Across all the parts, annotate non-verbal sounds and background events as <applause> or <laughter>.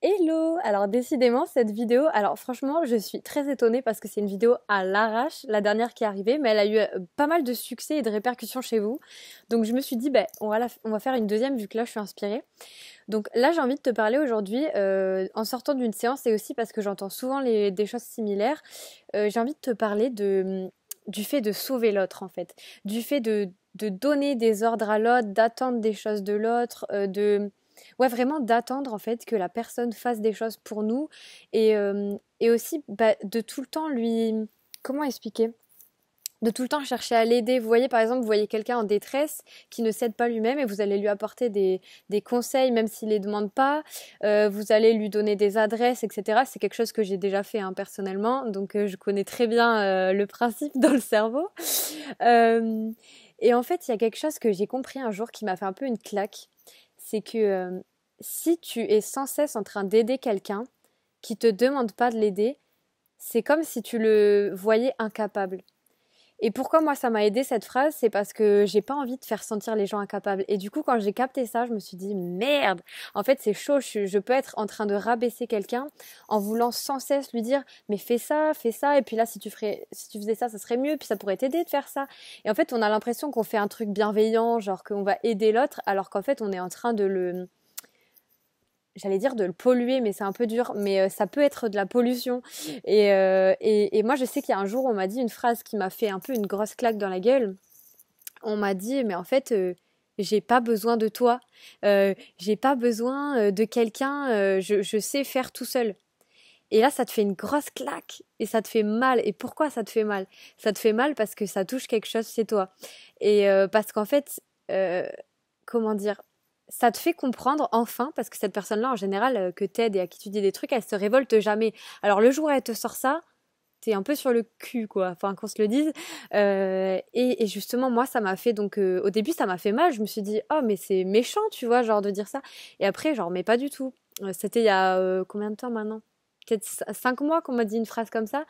Hello Alors décidément cette vidéo, alors franchement je suis très étonnée parce que c'est une vidéo à l'arrache, la dernière qui est arrivée, mais elle a eu euh, pas mal de succès et de répercussions chez vous. Donc je me suis dit, ben, on, va faire une deuxième vu que là je suis inspirée. Donc là j'ai envie de te parler aujourd'hui, euh, en sortant d'une séance et aussi parce que j'entends souvent des choses similaires, euh, j'ai envie de te parler mm, du fait de sauver l'autre en fait, du fait de, donner des ordres à l'autre, d'attendre des choses de l'autre, de ouais, vraiment d'attendre en fait que la personne fasse des choses pour nous et, euh, et aussi bah, de tout le temps lui. Comment expliquer de tout le temps chercher à l'aider. Vous voyez, par exemple, vous voyez quelqu'un en détresse qui ne s'aide pas lui-même et vous allez lui apporter des, des conseils, même s'il ne les demande pas. Euh, vous allez lui donner des adresses, etc. C'est quelque chose que j'ai déjà fait hein, personnellement, donc euh, je connais très bien le principe <laughs> dans le cerveau. et en fait, il y a quelque chose que j'ai compris un jour qui m'a fait un peu une claque c'est que euh, si tu es sans cesse en train d'aider quelqu'un qui te demande pas de l'aider, c'est comme si tu le voyais incapable. Et pourquoi moi ça m'a aidé cette phrase, c'est parce que j'ai pas envie de faire sentir les gens incapables. Et du coup, quand j'ai capté ça, je me suis dit merde. En fait, c'est chaud. Je, peux être en train de rabaisser quelqu'un en voulant sans cesse lui dire mais fais ça, fais ça. Et puis là, si tu ferais, si tu faisais ça, ça serait mieux. Puis ça pourrait t'aider de faire ça. Et en fait, on a l'impression qu'on fait un truc bienveillant, genre qu'on va aider l'autre, alors qu'en fait, on est en train de le j'allais dire de le polluer, mais c'est un peu dur, mais euh, ça peut être de la pollution. Euh, et, moi, je sais qu'il y a un jour, on m'a dit une phrase qui m'a fait un peu une grosse claque dans la gueule. On m'a dit, mais en fait, euh, j'ai pas besoin de toi, j'ai pas besoin de quelqu'un, je, sais faire tout seul. Et là, ça te fait une grosse claque et ça te fait mal. Et pourquoi ça te fait mal Ça te fait mal parce que ça touche quelque chose chez toi. Et parce qu'en fait, comment dire ça te fait comprendre enfin, parce que cette personne-là, en général, euh, que t'aides et à qui tu dis des trucs, elle se révolte jamais. Alors le jour où elle te sort ça, t'es un peu sur le cul, quoi. Enfin, qu'on se le dise. Euh, et, justement, moi, ça m'a fait donc euh, au début, ça m'a fait mal. Je me suis dit, oh, mais c'est méchant, tu vois, genre de dire ça. Et après, genre, mais pas du tout. C'était il y a combien de temps maintenant peut-être cinq mois qu'on m'a dit une phrase comme ça.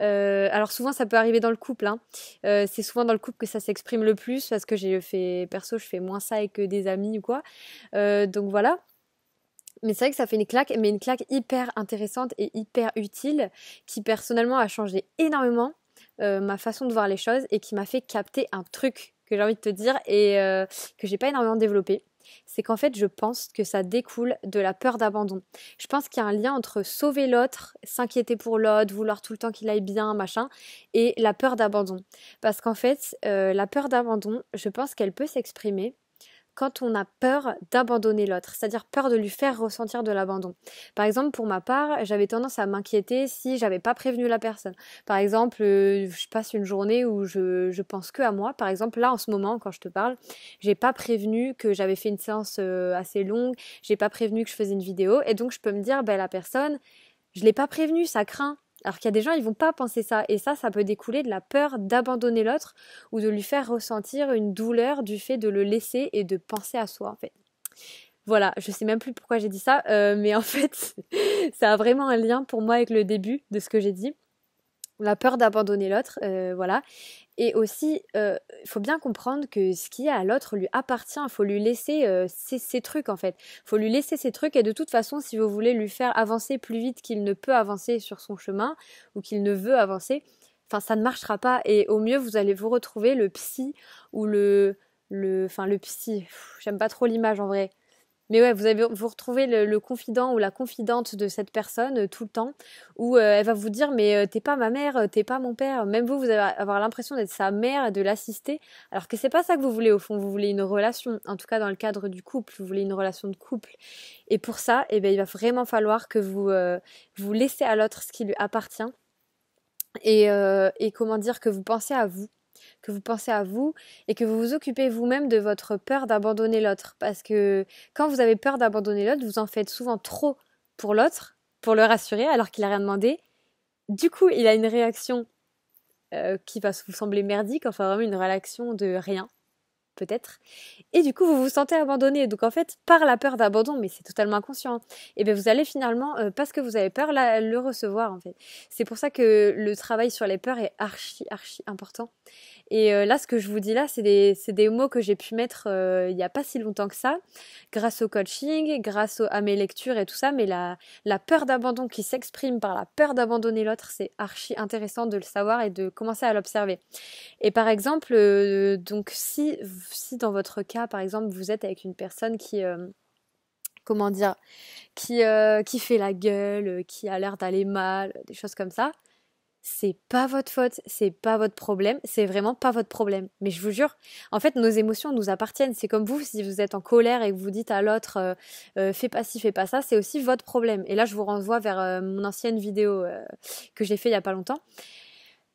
Euh, alors souvent, ça peut arriver dans le couple. Hein. Euh, c'est souvent dans le couple que ça s'exprime le plus parce que j'ai fait perso, je fais moins ça avec euh, des amis ou quoi. donc voilà. Mais c'est vrai que ça fait une claque, mais une claque hyper intéressante et hyper utile qui personnellement a changé énormément ma façon de voir les choses et qui m'a fait capter un truc que j'ai envie de te dire et que j'ai pas énormément développé c'est qu'en fait, je pense que ça découle de la peur d'abandon. Je pense qu'il y a un lien entre sauver l'autre, s'inquiéter pour l'autre, vouloir tout le temps qu'il aille bien, machin, et la peur d'abandon. Parce qu'en fait, euh, la peur d'abandon, je pense qu'elle peut s'exprimer quand on a peur d'abandonner l'autre, c'est-à-dire peur de lui faire ressentir de l'abandon. Par exemple, pour ma part, j'avais tendance à m'inquiéter si j'avais pas prévenu la personne. Par exemple, euh, je passe une journée où je, pense que à moi. Par exemple, là en ce moment, quand je te parle, j'ai pas prévenu que j'avais fait une séance euh, assez longue, j'ai pas prévenu que je faisais une vidéo, et donc je peux me dire, ben la personne, je l'ai pas prévenu, ça craint. Alors qu'il y a des gens, ils vont pas penser ça. Et ça, ça peut découler de la peur d'abandonner l'autre ou de lui faire ressentir une douleur du fait de le laisser et de penser à soi, en fait. Voilà, je sais même plus pourquoi j'ai dit ça, euh, mais en <laughs> fait, ça a vraiment un lien pour moi avec le début de ce que j'ai dit la peur d'abandonner l'autre, euh, voilà. Et aussi, il euh, faut bien comprendre que ce qui est à l'autre lui appartient. Il faut lui laisser euh, ses, trucs en fait. Il faut lui laisser ses trucs et de toute façon, si vous voulez lui faire avancer plus vite qu'il ne peut avancer sur son chemin ou qu'il ne veut avancer, enfin ça ne marchera pas. Et au mieux, vous allez vous retrouver le psy ou le, le, enfin le psy. J'aime pas trop l'image en vrai. Mais ouais, vous, avez, vous retrouvez le, confident ou la confidente de cette personne euh, tout le temps, où euh, elle va vous dire mais euh, t'es pas ma mère, t'es pas mon père. Même vous, vous allez avoir l'impression d'être sa mère et de l'assister, alors que c'est pas ça que vous voulez au fond. Vous voulez une relation, en tout cas dans le cadre du couple, vous voulez une relation de couple. Et pour ça, eh bien, il va vraiment falloir que vous vous laissez à l'autre ce qui lui appartient et, et comment dire que vous pensez à vous que vous pensez à vous et que vous vous occupez vous-même de votre peur d'abandonner l'autre. Parce que quand vous avez peur d'abandonner l'autre, vous en faites souvent trop pour l'autre, pour le rassurer alors qu'il n'a rien demandé. Du coup, il a une réaction euh, qui va vous sembler merdique, enfin vraiment une réaction de rien peut-être. Et du coup, vous vous sentez abandonné. Donc en fait, par la peur d'abandon, mais c'est totalement inconscient, et hein, eh bien vous allez finalement, euh, parce que vous avez peur, le recevoir en fait. C'est pour ça que le travail sur les peurs est archi, archi important. Et euh, là, ce que je vous dis là, c'est des, mots que j'ai pu mettre euh, il n'y a pas si longtemps que ça, grâce au coaching, grâce à mes lectures et tout ça. Mais la, la peur d'abandon qui s'exprime par la peur d'abandonner l'autre, c'est archi intéressant de le savoir et de commencer à l'observer. Et par exemple, euh, donc si, si dans votre cas, par exemple, vous êtes avec une personne qui comment dire, qui, qui fait la gueule, qui a l'air d'aller mal, des choses comme ça, c'est pas votre faute, c'est pas votre problème, c'est vraiment pas votre problème. Mais je vous jure, en fait, nos émotions nous appartiennent. C'est comme vous, si vous êtes en colère et que vous dites à l'autre euh, euh, fais pas ci, fais pas ça, c'est aussi votre problème. Et là, je vous renvoie vers euh, mon ancienne vidéo que j'ai fait il y a pas longtemps.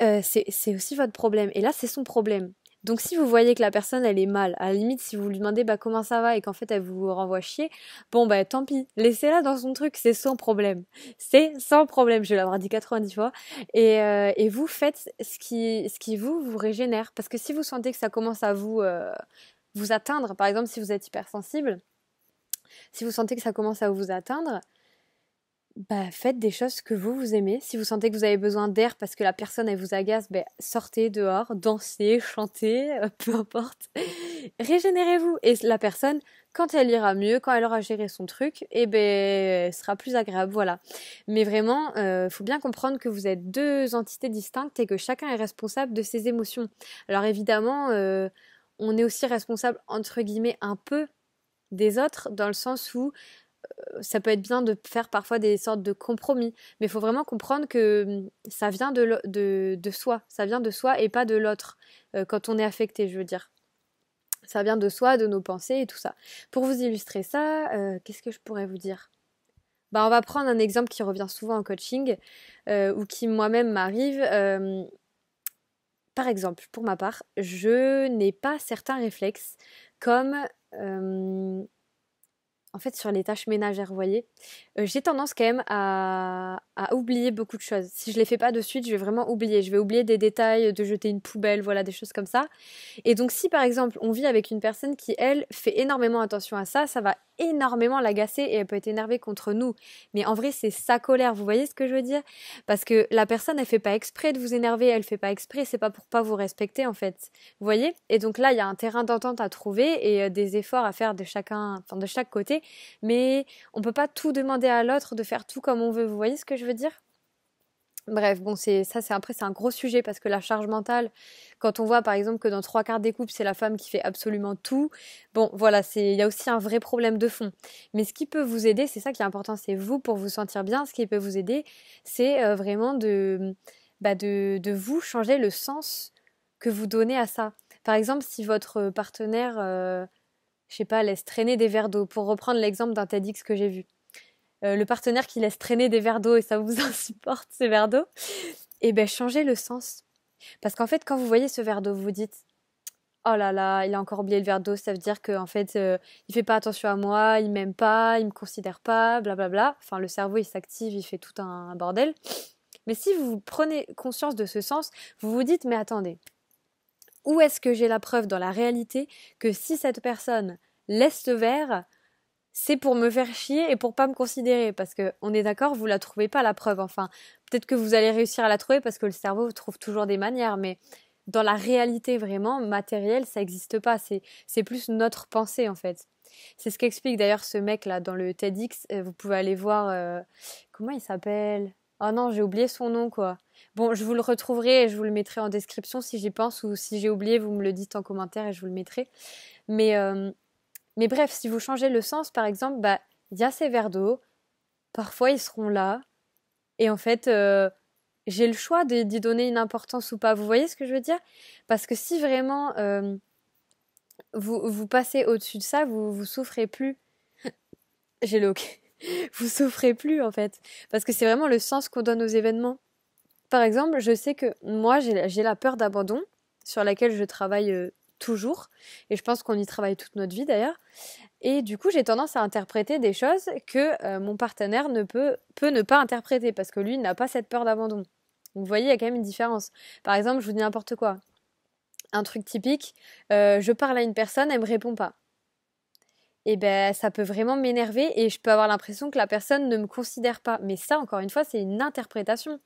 c'est aussi votre problème. Et là, c'est son problème. Donc si vous voyez que la personne elle est mal, à la limite si vous lui demandez bah comment ça va et qu'en fait elle vous renvoie chier, bon bah tant pis, laissez-la dans son truc, c'est sans problème. C'est sans problème, je vais l'avoir dit 90 fois. Et, euh, et, vous faites ce qui, ce qui vous, vous régénère. Parce que si vous sentez que ça commence à vous, euh, vous atteindre, par exemple si vous êtes hypersensible, si vous sentez que ça commence à vous atteindre, bah, faites des choses que vous, vous aimez. Si vous sentez que vous avez besoin d'air parce que la personne, elle vous agace, ben, sortez dehors, dansez, <laughs> chantez, euh, peu importe. Régénérez-vous. Et la personne, quand elle ira mieux, quand elle aura géré son truc, eh ben, sera plus agréable, voilà. Mais vraiment, il euh, faut bien comprendre que vous êtes deux entités distinctes et que chacun est responsable de ses émotions. Alors évidemment, euh, on est aussi responsable, entre guillemets, un peu des autres, dans le sens où ça peut être bien de faire parfois des sortes de compromis, mais il faut vraiment comprendre que hum, ça vient de, soi, ça vient de soi et pas de l'autre, euh, quand on est affecté, je veux dire. Ça vient de soi, de nos pensées et tout ça. Pour vous illustrer ça, euh, qu'est-ce que je pourrais vous dire bah, On va prendre un exemple qui revient souvent en coaching, euh, ou qui moi-même m'arrive. Hum, par exemple, pour ma part, je n'ai pas certains réflexes comme hum, en fait, sur les tâches ménagères, vous voyez, euh, j'ai tendance quand même à, oublier beaucoup de choses. Si je les fais pas de suite, je vais vraiment oublier. Je vais oublier des détails, de jeter une poubelle, voilà, des choses comme ça. Et donc, si par exemple, on vit avec une personne qui, elle, fait énormément attention à ça, ça va énormément l'agacer et elle peut être énervée contre nous. Mais en vrai, c'est sa colère, vous voyez ce que je veux dire Parce que la personne, elle fait pas exprès de vous énerver, elle ne fait pas exprès, c'est pas pour pas vous respecter, en fait. Vous voyez Et donc là, il y a un terrain d'entente à trouver et euh, des efforts à faire de chacun, enfin, de chaque côté mais on peut pas tout demander à l'autre de faire tout comme on veut. Vous voyez ce que je veux dire Bref, bon, c'est ça, c'est après, c'est un gros sujet parce que la charge mentale, quand on voit par exemple que dans trois quarts des couples, c'est la femme qui fait absolument tout, bon, voilà, c'est il y a aussi un vrai problème de fond. Mais ce qui peut vous aider, c'est ça qui est important, c'est vous pour vous sentir bien. Ce qui peut vous aider, c'est euh, vraiment de, bah de, de, vous changer le sens que vous donnez à ça. Par exemple, si votre partenaire euh, je sais pas, laisse traîner des verres d'eau, pour reprendre l'exemple d'un TEDx que j'ai vu. Euh, le partenaire qui laisse traîner des verres d'eau et ça vous <laughs> insupporte ces verres d'eau, et eh bien, changez le sens. Parce qu'en fait, quand vous voyez ce verre d'eau, vous vous dites Oh là là, il a encore oublié le verre d'eau, ça veut dire qu'en fait, il euh, il fait pas attention à moi, il m'aime pas, il me considère pas, blablabla. Bla bla. Enfin, le cerveau, il s'active, il fait tout un bordel. Mais si vous prenez conscience de ce sens, vous vous dites Mais attendez, où est-ce que j'ai la preuve dans la réalité que si cette personne laisse le verre, c'est pour me faire chier et pour pas me considérer parce qu'on est d'accord, vous la trouvez pas la preuve enfin. Peut-être que vous allez réussir à la trouver parce que le cerveau trouve toujours des manières mais dans la réalité vraiment matérielle, ça n'existe pas, c'est c'est plus notre pensée en fait. C'est ce qu'explique d'ailleurs ce mec là dans le TEDx, euh, vous pouvez aller voir euh, comment il s'appelle Oh non, j'ai oublié son nom, quoi. Bon, je vous le retrouverai et je vous le mettrai en description si j'y pense ou si j'ai oublié, vous me le dites en commentaire et je vous le mettrai. Mais, euh, mais bref, si vous changez le sens, par exemple, bah, il y a ces verres d'eau, parfois ils seront là, et en fait, euh, j'ai le choix d'y donner une importance ou pas. Vous voyez ce que je veux dire Parce que si vraiment euh, vous, vous passez au-dessus de ça, vous vous souffrez plus. <laughs> j'ai le OK. <laughs> vous souffrez plus en fait. Parce que c'est vraiment le sens qu'on donne aux événements. Par exemple, je sais que moi, j'ai la peur d'abandon, sur laquelle je travaille euh, toujours, et je pense qu'on y travaille toute notre vie d'ailleurs. Et du coup, j'ai tendance à interpréter des choses que euh, mon partenaire ne peut, ne pas interpréter, parce que lui n'a pas cette peur d'abandon. Vous voyez, il y a quand même une différence. Par exemple, je vous dis n'importe quoi. Un truc typique, euh, je parle à une personne, elle me répond pas et ben ça peut vraiment m'énerver et je peux avoir l'impression que la personne ne me considère pas. Mais ça, encore une fois, c'est une interprétation.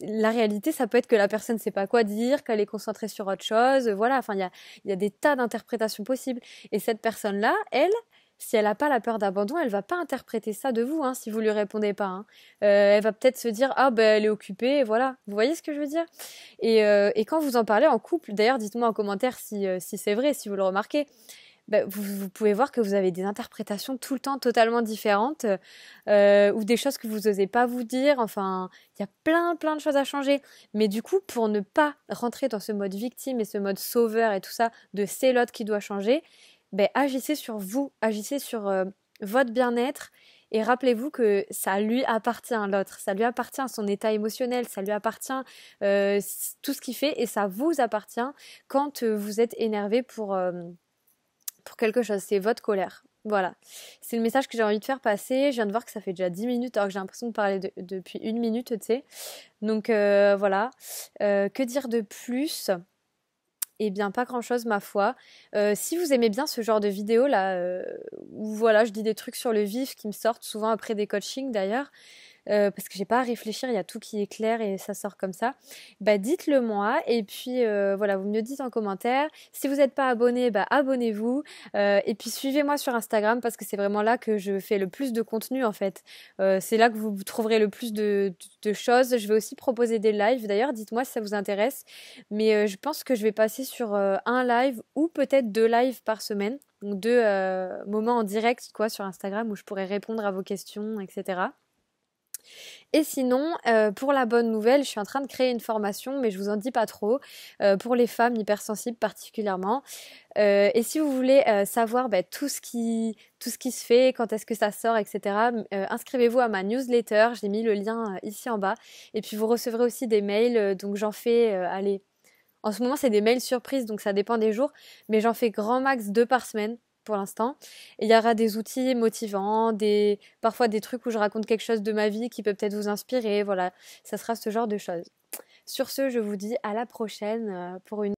La réalité, ça peut être que la personne ne sait pas quoi dire, qu'elle est concentrée sur autre chose. Voilà, enfin, il y a, des tas d'interprétations possibles. Et cette personne-là, elle, si elle n'a pas la peur d'abandon, elle va pas interpréter ça de vous hein, si vous lui répondez pas. Hein. Euh, elle va peut-être se dire ah ben elle est occupée, voilà. Vous voyez ce que je veux dire euh, et, quand vous en parlez en couple, d'ailleurs dites-moi en commentaire si euh, c'est vrai, si vous le remarquez. Bah, vous, pouvez voir que vous avez des interprétations tout le temps totalement différentes euh, ou des choses que vous n'osez pas vous dire. Enfin, il y a plein, plein de choses à changer. Mais du coup, pour ne pas rentrer dans ce mode victime et ce mode sauveur et tout ça, de c'est l'autre qui doit changer, bah, agissez sur vous, agissez sur euh, votre bien-être. Et rappelez-vous que ça lui appartient l'autre, ça lui appartient son état émotionnel, ça lui appartient euh, tout ce qu'il fait et ça vous appartient quand vous êtes énervé pour pour quelque chose, c'est votre colère. Voilà, c'est le message que j'ai envie de faire passer. Je viens de voir que ça fait déjà 10 minutes, alors que j'ai l'impression de parler depuis une minute, tu sais. Donc euh, voilà, euh, que dire de plus eh bien, pas grand chose, ma foi. Euh, si vous aimez bien ce genre de vidéo là, où voilà, je dis des trucs sur le vif qui me sortent souvent après des coachings d'ailleurs, euh, parce que n'ai pas à réfléchir, il y a tout qui est clair et ça sort comme ça, bah dites-le moi et puis euh, voilà, vous me le dites en commentaire. Si vous n'êtes pas abonné, bah abonnez-vous euh, et puis suivez-moi sur Instagram parce que c'est vraiment là que je fais le plus de contenu en fait. c'est là que vous trouverez le plus de, choses. Je vais aussi proposer des lives d'ailleurs, dites-moi si ça vous intéresse, mais je pense que je vais passer sur un live ou peut-être deux lives par semaine. Donc deux moments en direct quoi sur Instagram où je pourrais répondre à vos questions, etc. Et sinon, euh, pour la bonne nouvelle, je suis en train de créer une formation, mais je vous en dis pas trop, euh, pour les femmes hypersensibles particulièrement. Euh, et si vous voulez savoir bah, tout, ce qui, tout ce qui se fait, quand est-ce que ça sort, etc., inscrivez-vous à ma newsletter, j'ai mis le lien ici en bas. Et puis vous recevrez aussi des mails, donc j'en fais, allez, en ce moment c'est des mails surprises, donc ça dépend des jours, mais j'en fais grand max deux par semaine pour l'instant. il y aura des outils motivants, des parfois des trucs où je raconte quelque chose de ma vie qui peut peut-être vous inspirer. Voilà, ça sera ce genre de choses. Sur ce, je vous dis à la prochaine euh, pour une